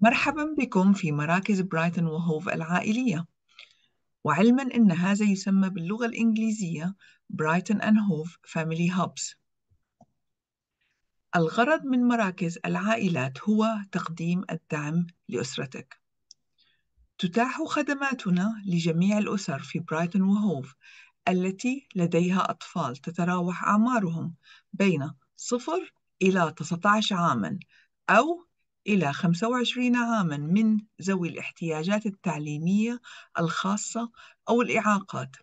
مرحبا بكم في مراكز برايتن وهوف العائلية وعلما أن هذا يسمى باللغة الإنجليزية برايتن أند هوف فاميلي هابس الغرض من مراكز العائلات هو تقديم الدعم لأسرتك تتاح خدماتنا لجميع الأسر في برايتون وهوف التي لديها أطفال تتراوح أعمارهم بين 0 إلى 19 عامًا أو إلى 25 عامًا من ذوي الاحتياجات التعليمية الخاصة أو الإعاقات.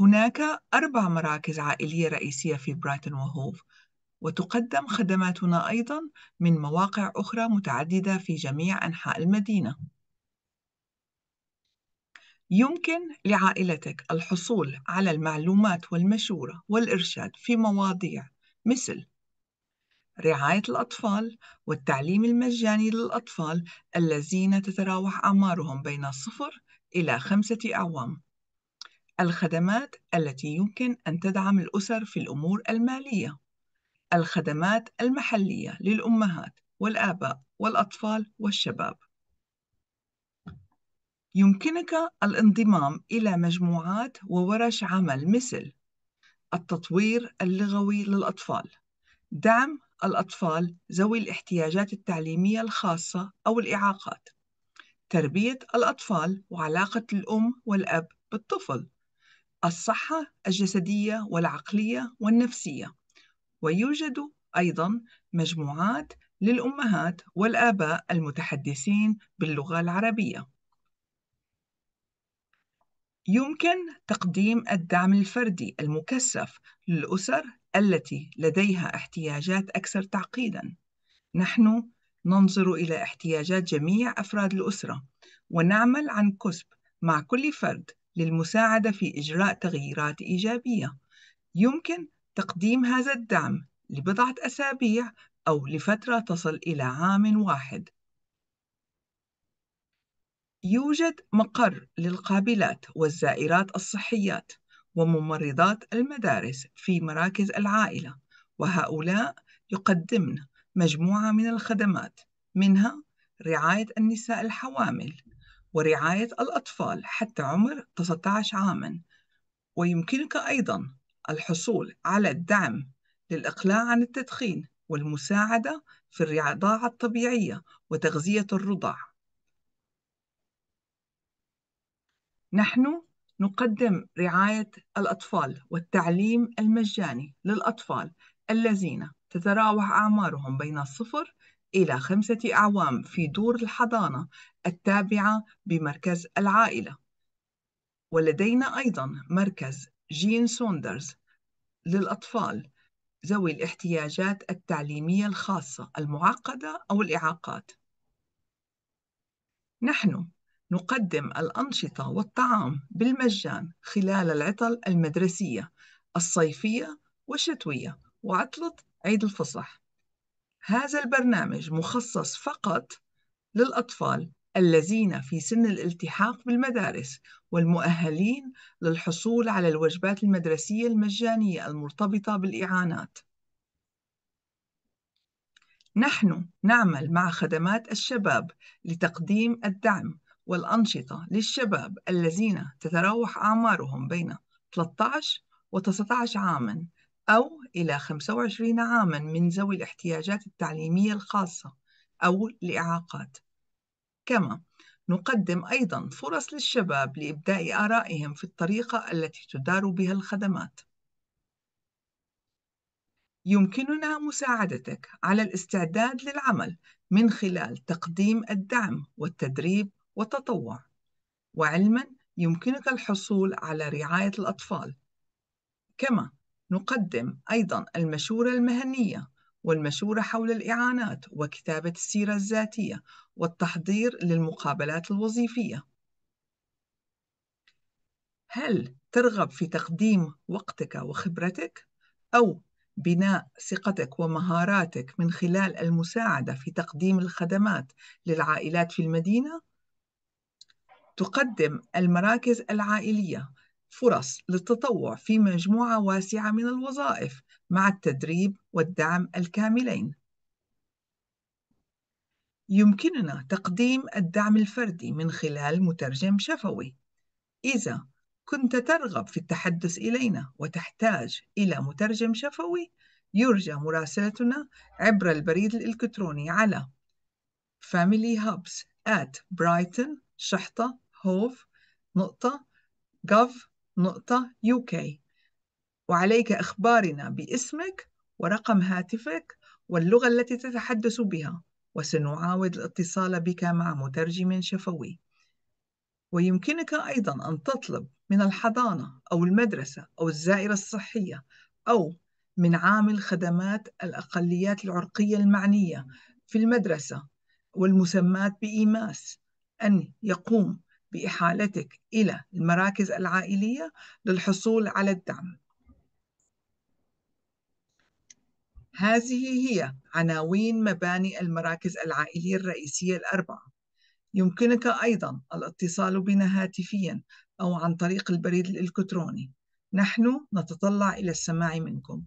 هناك أربع مراكز عائلية رئيسية في برايتون وهوف، وتقدم خدماتنا أيضًا من مواقع أخرى متعددة في جميع أنحاء المدينة. يمكن لعائلتك الحصول على المعلومات والمشورة والإرشاد في مواضيع مثل رعاية الأطفال والتعليم المجاني للأطفال الذين تتراوح أعمارهم بين الصفر إلى خمسة أعوام. الخدمات التي يمكن أن تدعم الأسر في الأمور المالية. الخدمات المحلية للأمهات والآباء والأطفال والشباب. يمكنك الانضمام إلى مجموعات وورش عمل مثل التطوير اللغوي للأطفال، دعم الأطفال ذوي الاحتياجات التعليمية الخاصة أو الإعاقات تربية الأطفال وعلاقة الأم والأب بالطفل الصحة الجسدية والعقلية والنفسية ويوجد أيضا مجموعات للأمهات والآباء المتحدثين باللغة العربية يمكن تقديم الدعم الفردي المكثف للأسر التي لديها احتياجات أكثر تعقيدًا. نحن ننظر إلى احتياجات جميع أفراد الأسرة، ونعمل عن كسب مع كل فرد للمساعدة في إجراء تغييرات إيجابية. يمكن تقديم هذا الدعم لبضعة أسابيع أو لفترة تصل إلى عام واحد. يوجد مقر للقابلات والزائرات الصحيات وممرضات المدارس في مراكز العائلة وهؤلاء يقدمن مجموعة من الخدمات منها رعاية النساء الحوامل ورعاية الأطفال حتى عمر 19 عامًا ويمكنك أيضًا الحصول على الدعم للإقلاع عن التدخين والمساعدة في الرضاعة الطبيعية وتغذية الرضاعه نحن نقدم رعاية الأطفال والتعليم المجاني للأطفال الذين تتراوح أعمارهم بين الصفر إلى خمسة أعوام في دور الحضانة التابعة بمركز العائلة ولدينا أيضا مركز جين سوندرز للأطفال ذوي الاحتياجات التعليمية الخاصة المعقدة أو الإعاقات نحن نقدم الأنشطة والطعام بالمجان خلال العطل المدرسية الصيفية والشتوية وعطلة عيد الفصح. هذا البرنامج مخصص فقط للأطفال الذين في سن الالتحاق بالمدارس والمؤهلين للحصول على الوجبات المدرسية المجانية المرتبطة بالإعانات. نحن نعمل مع خدمات الشباب لتقديم الدعم والأنشطة للشباب الذين تتراوح أعمارهم بين 13 و 19 عامًا أو إلى 25 عامًا من ذوي الاحتياجات التعليمية الخاصة أو الإعاقات. كما نقدم أيضًا فرص للشباب لإبداء آرائهم في الطريقة التي تدار بها الخدمات. يمكننا مساعدتك على الاستعداد للعمل من خلال تقديم الدعم والتدريب وتطوع وعلما يمكنك الحصول على رعاية الأطفال كما نقدم أيضا المشورة المهنية والمشورة حول الإعانات وكتابة السيرة الذاتية والتحضير للمقابلات الوظيفية هل ترغب في تقديم وقتك وخبرتك أو بناء ثقتك ومهاراتك من خلال المساعدة في تقديم الخدمات للعائلات في المدينة؟ تقدم المراكز العائلية فرص للتطوع في مجموعة واسعة من الوظائف مع التدريب والدعم الكاملين. يمكننا تقديم الدعم الفردي من خلال مترجم شفوي. إذا كنت ترغب في التحدث إلينا وتحتاج إلى مترجم شفوي، يرجى مراسلتنا عبر البريد الإلكتروني على familyhubs@brighton.com شحطة هوف نقطة gov نقطة UK وعليك إخبارنا باسمك ورقم هاتفك واللغة التي تتحدث بها وسنعاود الاتصال بك مع مترجم شفوي ويمكنك أيضا أن تطلب من الحضانة أو المدرسة أو الزائرة الصحية أو من عامل خدمات الأقليات العرقية المعنية في المدرسة والمسمات بإيماس أن يقوم بإحالتك إلى المراكز العائلية للحصول على الدعم. هذه هي عناوين مباني المراكز العائلية الرئيسية الأربعة. يمكنك أيضا الاتصال بنا هاتفيا أو عن طريق البريد الإلكتروني. نحن نتطلع إلى السماع منكم.